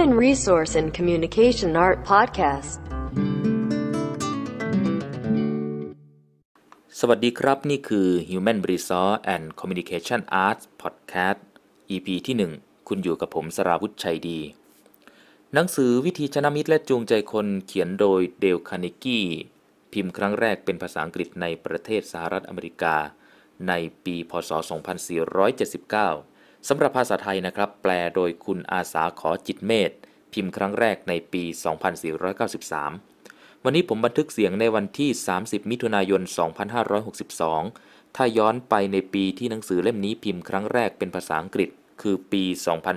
Human Resource and Communication Art Podcast สวัสดีครับนี่คือ Human Resource and Communication Arts Podcast EP ที่ 1 คุณอยู่กับผมสราวุฒิชัยดี หนังสือวิธีชนะมิตรและจูงใจคนเขียนโดยเดล คานิกี้ พิมพ์ครั้งแรกเป็นภาษาอังกฤษในประเทศสหรัฐอเมริกา ในปีพศ 2479สำหรับภาษาไทยนะครับแปลโดยคุณอาสาขอจิตเมธพิมพ์ครั้งแรกในปี 2493 วันนี้ผมบันทึกเสียงในวันที่ 30 มิถุนายน 2562 ถ้าย้อนไปในปีที่หนังสือเล่มนี้พิมพ์ครั้งแรกเป็นภาษาอังกฤษ คือปี 2479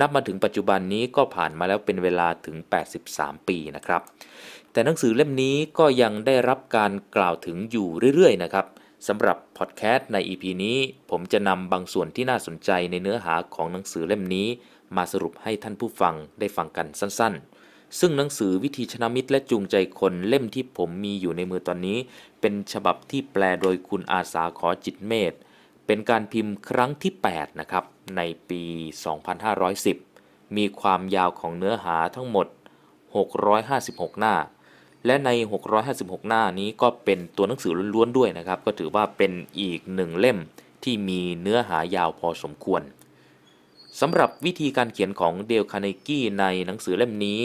นับมาถึงปัจจุบันนี้ก็ผ่านมาแล้วเป็นเวลาถึง 83 ปีนะครับ แต่หนังสือเล่มนี้ก็ยังได้รับการกล่าวถึงอยู่เรื่อยๆนะครับสำหรับพอดแคสต์ใน EP นี้ผมจะนำบางส่วนที่น่าสนใจในเนื้อหาของหนังสือเล่มนี้ มาสรุปให้ท่านผู้ฟังได้ฟังกันสั้นๆ ซึ่งหนังสือวิธีชนะมิตรและจูงใจคนเล่มที่ผมมีอยู่ในมือตอนนี้ เป็นฉบับที่แปลโดยคุณอาสาขอจิตเมธเป็นการพิมพ์ครั้งที่8นะครับในปี 2510 มีความยาวของเนื้อหาทั้งหมด 656 หน้าและใน 656 หน้านี้ก็เป็นตัวหนังสือล้วนๆด้วยนะครับ ก็ถือว่าเป็นอีกหนึ่งเล่มที่มีเนื้อหายาวพอสมควรสำหรับวิธีการเขียนของเดลคาเนกี้ในหนังสือเล่มนี้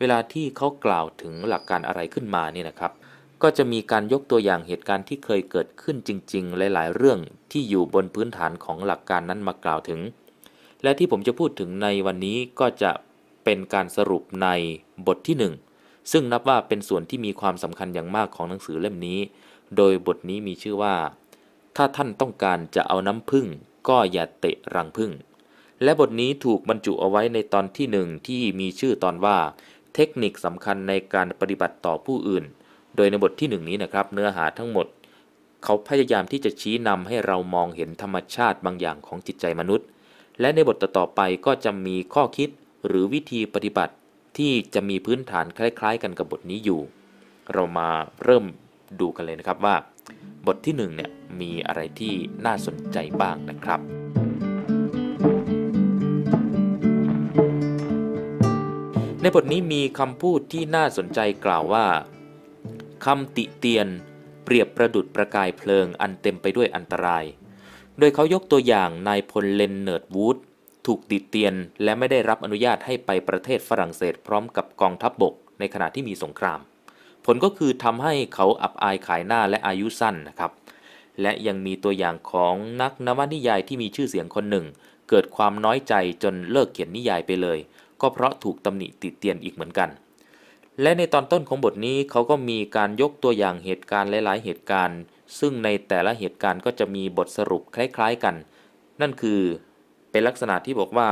เวลาที่เขากล่าวถึงหลักการอะไรขึ้นมาเนี่ยนะครับ ก็จะมีการยกตัวอย่างเหตุการณ์ที่เคยเกิดขึ้นจริง ๆ หลายๆเรื่องที่อยู่บนพื้นฐานของหลักการนั้นมากล่าวถึง และที่ผมจะพูดถึงในวันนี้ก็จะเป็นการสรุปในบทที่ 1ซึ่งนับว่าเป็นส่วนที่มีความสำคัญอย่างมากของหนังสือเล่มนี้ โดยบทนี้มีชื่อว่า ถ้าท่านต้องการจะเอาน้ำพึ่งก็อย่าเตะรังพึ่ง และบทนี้ถูกบรรจุเอาไว้ในตอนที่หนึ่งที่มีชื่อตอนว่า เทคนิคสำคัญในการปฏิบัติต่อผู้อื่น โดยในบทที่หนึ่งนี้นะครับ เนื้อหาทั้งหมด เขาพยายามที่จะชี้นำให้เรามองเห็นธรรมชาติบางอย่างของจิตใจมนุษย์ และในบทต่อๆไปก็จะมีข้อคิดหรือวิธีปฏิบัติที่จะมีพื้นฐานคล้ายๆกันกับบทนี้อยู่ เรามาเริ่มดูกันเลยนะครับว่าบทที่1เนี่ยมีอะไรที่น่าสนใจบ้างนะครับ ในบทนี้มีคำพูดที่น่าสนใจกล่าวว่าคำติเตียนเปรียบประดุดประกายเพลิงอันเต็มไปด้วยอันตราย โดยเขายกตัวอย่างนายพลเลนเนิร์ดวูดถูกติดเตียนและไม่ได้รับอนุญาตให้ไปประเทศฝรั่งเศสพร้อมกับกองทัพบบกในขณะที่มีสงคราม ผลก็คือทำให้เขาอับอายขายหน้าและอายุสั้นนะครับ และยังมีตัวอย่างของนักนวนิยายที่มีชื่อเสียงคนหนึ่ง เกิดความน้อยใจจนเลิกเขียนนิยายไปเลย ก็เพราะถูกตำหนิติดเตียนอีกเหมือนกัน และในตอนต้นของบทนี้เขาก็มีการยกตัวอย่างเหตุการณ์หลาย ๆ เหตุการณ์ ซึ่งในแต่ละเหตุการณ์ก็จะมีบทสรุปคล้าย ๆ กัน นั่นคือเป็นลักษณะที่บอกว่า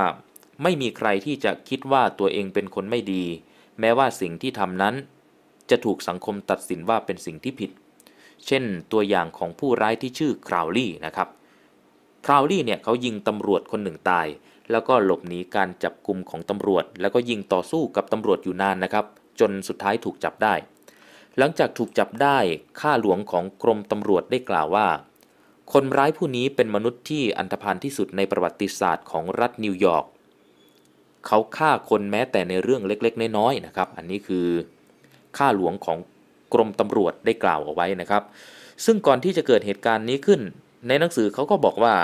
ไม่มีใครที่จะคิดว่าตัวเองเป็นคนไม่ดี แม้ว่าสิ่งที่ทำนั้นจะถูกสังคมตัดสินว่าเป็นสิ่งที่ผิด เช่น ตัวอย่างของผู้ร้ายที่ชื่อคราวลี่นะครับคราวลี่เนี่ยเขายิงตำรวจคนหนึ่งตาย แล้วก็หลบหนีการจับกลุ่มของตำรวจ แล้วก็ยิงต่อสู้กับตำรวจอยู่นานนะครับ จนสุดท้ายถูกจับได้ หลังจากถูกจับได้ข้าหลวงของกรมตำรวจได้กล่าวว่าคนร้ายผู้นี้เป็นมนุษย์ที่อันธพาลที่สุดในประวัติศาสตร์ของรัฐนิวยอร์ก เขาฆ่าคนแม้แต่ในเรื่องเล็กๆ น้อยๆ นะครับ อันนี้คือฆ่าหลวงของกรมตำรวจได้กล่าวเอาไว้นะครับ ซึ่งก่อนที่จะเกิดเหตุการณ์นี้ขึ้น ในหนังสือเขาก็บอกว่า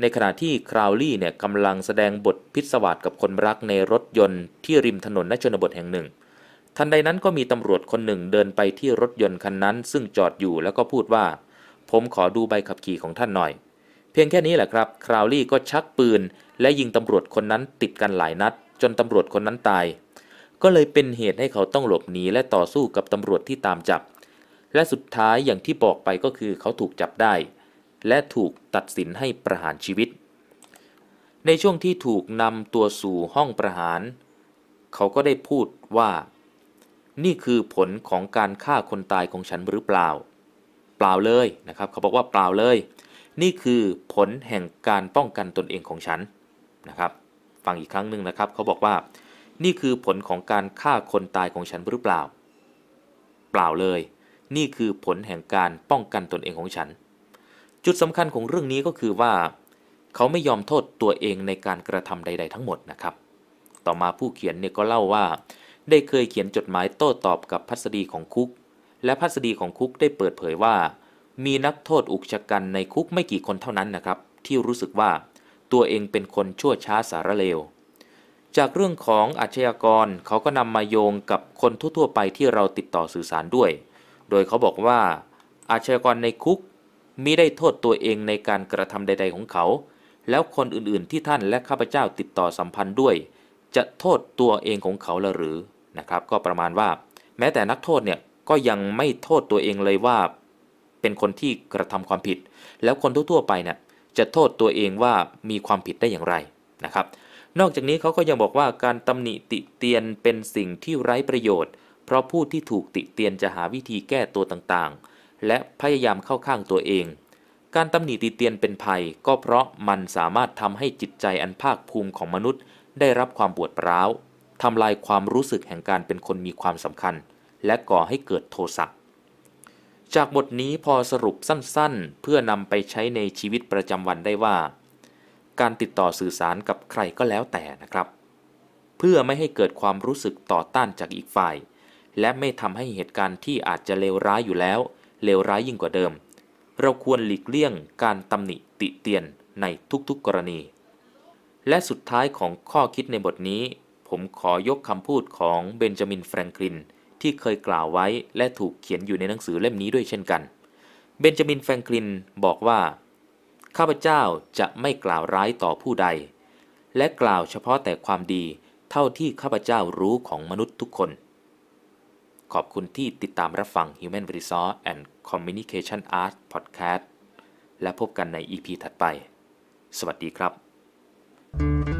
ในขณะที่คราวลี่เนี่ยกำลังแสดงบทพิศวาสกับคนรักในรถยนต์ที่ริมถนนนชนบทแห่งหนึ่ง ทันใดนั้นก็มีตำรวจคนหนึ่งเดินไปที่รถยนต์คันนั้น ซึ่งจอดอยู่แล้วก็พูดว่าผมขอดูใบขับขี่ของท่านหน่อย เพียงแค่นี้แหละครับคราวลี่ก็ชักปืนและยิงตำรวจคนนั้นติดกันหลายนัด จนตำรวจคนนั้นตาย ก็เลยเป็นเหตุให้เขาต้องหลบหนีและต่อสู้กับตำรวจที่ตามจับ และสุดท้ายอย่างที่บอกไปก็คือเขาถูกจับได้ และถูกตัดสินให้ประหารชีวิต ในช่วงที่ถูกนำตัวสู่ห้องประหาร เขาก็ได้พูดว่า นี่คือผลของการฆ่าคนตายของฉันหรือเปล่าเปล่าเลยนะครับเขาบอกว่าเปล่าเลย นี่คือผลแห่งการป้องกันตนเองของฉันนะครับ ฟังอีกครั้งหนึ่งนะครับ เขาบอกว่า นี่คือผลของการฆ่าคนตายของฉันหรือเปล่า เปล่าเลย นี่คือผลแห่งการป้องกันตนเองของฉัน จุดสำคัญของเรื่องนี้ก็คือว่า เขาไม่ยอมโทษตัวเองในการกระทำใดๆทั้งหมดนะครับ ต่อมาผู้เขียนเนี่ยก็เล่าว่า ได้เคยเขียนจดหมายโต้ตอบกับพัสดีของคุกและพัสดี ของคุกได้เปิดเผยว่า มีนักโทษอุกชะกันในคุกไม่กี่คนเท่านั้นนะครับ ที่รู้สึกว่าตัวเองเป็นคนชั่วช้าสารเลวจากเรื่องของอาชญากรเขาก็นำมาโยงกับคนทั่ว ๆ ไปที่เราติดต่อสื่อสารด้วย โดยเขาบอกว่าอาชญากรในคุกมิได้โทษตัวเองในการกระทำใด ๆของเขา แล้วคนอื่นๆที่ท่านและข้าพเจ้าติดต่อสัมพันธ์ด้วย จะโทษตัวเองของเขาหรือนะครับ ก็ประมาณว่าแม้แต่นักโทษเนี่ยก็ยังไม่โทษตัวเองเลยว่า เป็นคนที่กระทำความผิด แล้วคนทั่วๆไปเนี่ยจะโทษตัวเองว่ามีความผิดได้อย่างไรนะครับนอกจากนี้เขาก็ยังบอกว่าการตำหนิติเตียนเป็นสิ่งที่ไร้ประโยชน์ เพราะผู้ที่ถูกติเตียนจะหาวิธีแก้ตัวต่างๆ และพยายามเข้าข้างตัวเอง การตำหนิติเตียนเป็นภัย ก็เพราะมันสามารถทำให้จิตใจอันภาคภูมิของมนุษย์ ได้รับความปวดร้าวทำลายความรู้สึกแห่งการเป็นคนมีความสำคัญและก่อให้เกิดโทสะ จากบทนี้พอสรุปสั้นๆ เพื่อนำไปใช้ในชีวิตประจำวันได้ว่า การติดต่อสื่อสารกับใครก็แล้วแต่นะครับ เพื่อไม่ให้เกิดความรู้สึกต่อต้านจากอีกฝ่าย และไม่ทำให้เหตุการณ์ที่อาจจะเลวร้ายอยู่แล้วเลวร้ายยิ่งกว่าเดิม เราควรหลีกเลี่ยง การตำหนิติเตียนในทุกๆกรณี และสุดท้ายของข้อคิดในบทนี้ ผมขอยกคำพูดของเบนจามินแฟรงคลินที่เคยกล่าวไว้และถูกเขียนอยู่ในหนังสือเล่มนี้ด้วยเช่นกัน เบนจามิน แฟรงคลิน บอกว่า ข้าพเจ้าจะไม่กล่าวร้ายต่อผู้ใด และกล่าวเฉพาะแต่ความดีเท่าที่ข้าพเจ้ารู้ของมนุษย์ทุกคน ขอบคุณที่ติดตามรับฟัง Human Resource and Communication Art Podcast และพบกันใน EP ถัดไป สวัสดีครับ thank you